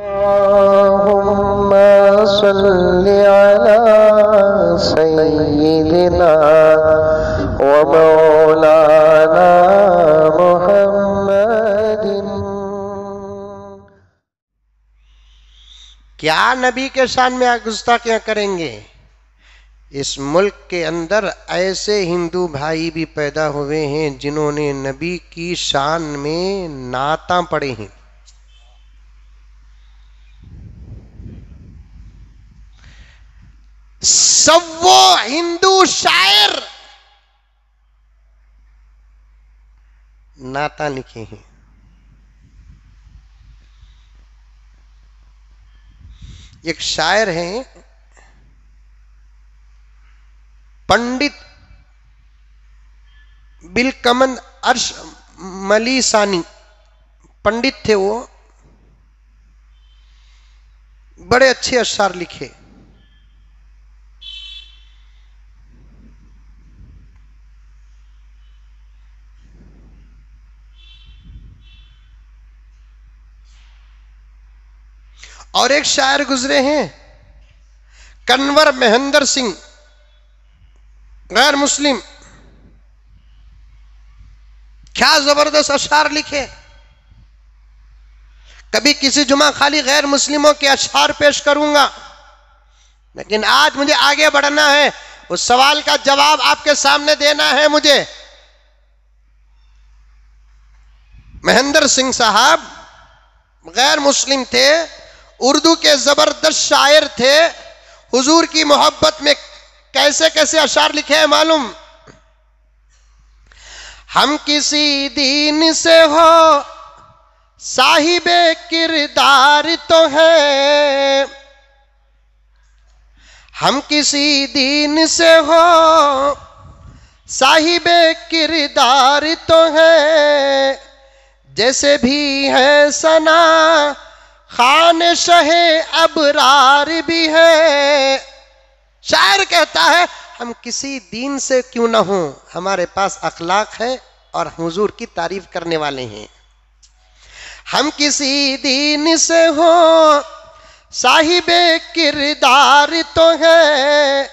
اللهم صل على سيدنا ومولانا محمد क्या नबी के शान में आप गुस्ताखियां करेंगे इस मुल्क के अंदर ऐसे हिंदू भाई भी पैदा हुए हैं जिन्होंने नबी की शान में नाता पड़े हैं सब वो हिंदू शायर नाता लिखे हैं एक शायर हैं पंडित बिलकमन अर्श मलीसानी पंडित थे वो बड़े अच्छे अशार लिखे और एक शायर गुजरे हैं कन्वर महेंद्र सिंह गैर मुस्लिम क्या जबरदस्त अशार लिखे कभी किसी जुमा खाली गैर मुस्लिमों के अशार पेश करूंगा लेकिन आज मुझे आगे बढ़ना है उस सवाल का जवाब आपके सामने देना है मुझे महेंद्र सिंह साहब गैर मुस्लिम थे उर्दू के जबरदस्त शायर थे हुजूर की मोहब्बत में कैसे कैसे अशार लिखे हैं मालूम हम किसी दीन से हो साहिब किरदार तो है हम किसी दीन से हो साहिब किरदार तो है जैसे भी है सना खान अब अबरार भी है शायर कहता है हम किसी दीन से क्यों ना हो हमारे पास अखलाक है और हुजूर की तारीफ करने वाले हैं हम किसी दीन से हो साहिब किरदार तो है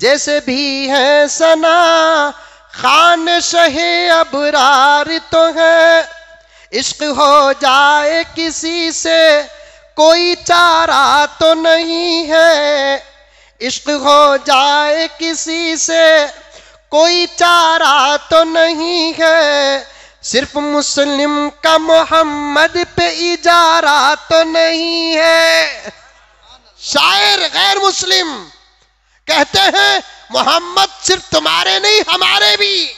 जैसे भी है सना खान शहे अबरार तो है इश्क हो जाए किसी से कोई चारा तो नहीं है इश्क हो जाए किसी से कोई चारा तो नहीं है सिर्फ मुस्लिम का मोहम्मद पे इजारा तो नहीं है शायर गैर मुस्लिम कहते हैं मोहम्मद सिर्फ तुम्हारे नहीं हमारे भी